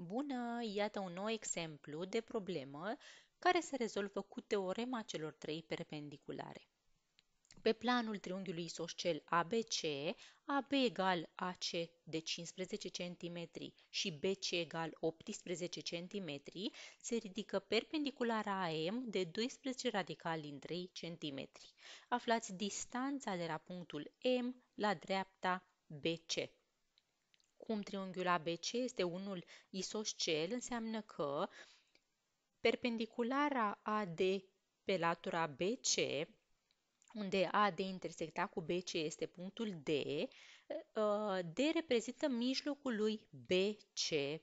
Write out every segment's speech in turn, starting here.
Bună, iată un nou exemplu de problemă care se rezolvă cu teorema celor trei perpendiculare. Pe planul triunghiului isoscel ABC, AB egal AC de 15 cm și BC egal 18 cm, se ridică perpendiculara AM de 12 radical din 3 cm. Aflați distanța de la punctul M la dreapta BC cum triunghiul ABC este unul isoscel, înseamnă că perpendiculara AD pe latura BC, unde AD intersecta cu BC este punctul D, ă, D reprezintă mijlocul lui BC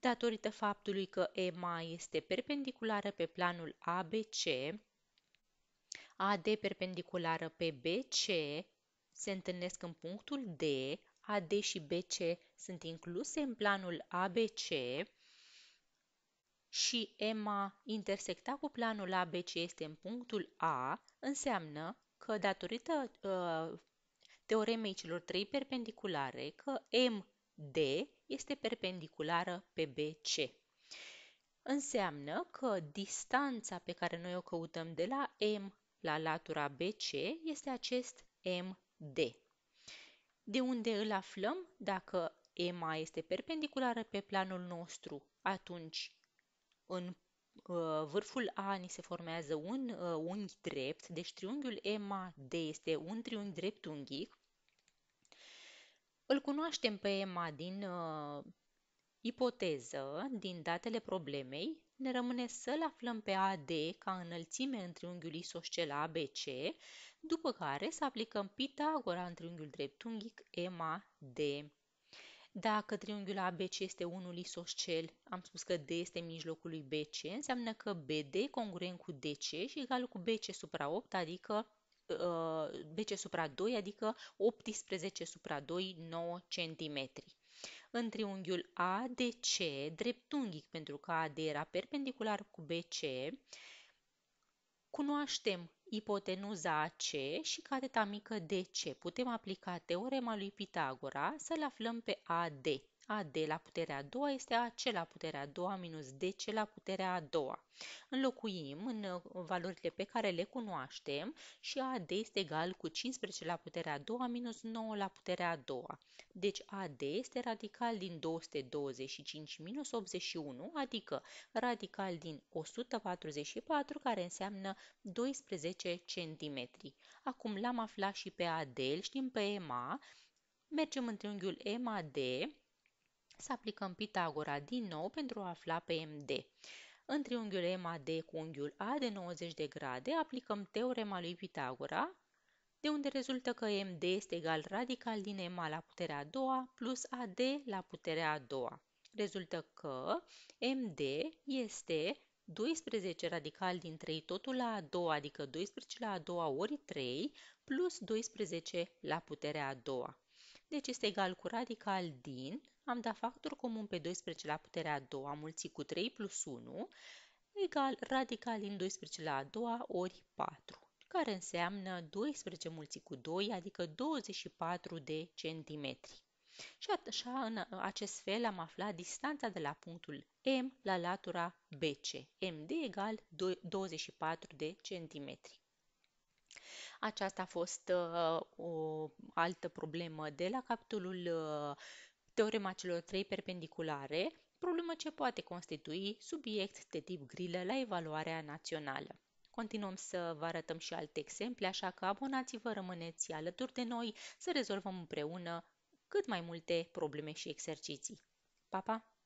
datorită faptului că EMA este perpendiculară pe planul ABC, AD perpendiculară pe BC, se întâlnesc în punctul D, AD și BC sunt incluse în planul ABC și EMA intersecta cu planul ABC este în punctul A, înseamnă că datorită uh, teoremei celor trei perpendiculare, că MD este perpendiculară pe BC. Înseamnă că distanța pe care noi o căutăm de la M la latura BC este acest M D. De unde îl aflăm dacă EMA este perpendiculară pe planul nostru, atunci în uh, vârful A ni se formează un uh, unghi drept, deci triunghiul EMA-D este un triunghi unghic. Îl cunoaștem pe EMA din uh, ipoteză, din datele problemei, ne rămâne să-l aflăm pe AD ca înălțime în triunghiul isoscel ABC, după care să aplicăm Pitagora în triunghiul dreptunghic MAD. Dacă triunghiul ABC este unul isoscel, am spus că D este mijlocul lui BC, înseamnă că BD congruent cu DC și egal cu BC supra 8, adică uh, BC supra 2, adică 18 supra 2, 9 cm în triunghiul ADC dreptunghic pentru că AD era perpendicular cu BC, cunoaștem ipotenuza AC și cateta mică DC. Putem aplica teorema lui Pitagora să-l aflăm pe AD. AD la puterea a doua este AC la puterea a doua minus DC la puterea a doua. Înlocuim în uh, valorile pe care le cunoaștem și AD este egal cu 15 la puterea a doua minus 9 la puterea a doua. Deci AD este radical din 225 minus 81, adică radical din 144, care înseamnă 12 cm. Acum l-am aflat și pe AD, știm pe EMA, mergem în triunghiul EMAD, să aplicăm Pitagora din nou pentru a afla pe MD. În triunghiul MAD cu unghiul A de 90 de grade aplicăm teorema lui Pitagora, de unde rezultă că MD este egal radical din MA la puterea a doua plus AD la puterea a doua. Rezultă că MD este 12 radical din 3 totul la a doua, adică 12 la a doua ori 3, plus 12 la puterea a doua deci este egal cu radical din, am dat factor comun pe 12 la puterea a doua mulțit cu 3 plus 1, egal radical din 12 la a doua ori 4 care înseamnă 12 mulțit cu 2, adică 24 de centimetri. Și așa, în acest fel, am aflat distanța de la punctul M la latura BC. MD egal 24 de centimetri. Aceasta a fost uh, o altă problemă de la capitolul uh, teorema celor trei perpendiculare, problemă ce poate constitui subiect de tip grilă la evaluarea națională. Continuăm să vă arătăm și alte exemple, așa că abonați-vă, rămâneți alături de noi să rezolvăm împreună cât mai multe probleme și exerciții. Pa, pa!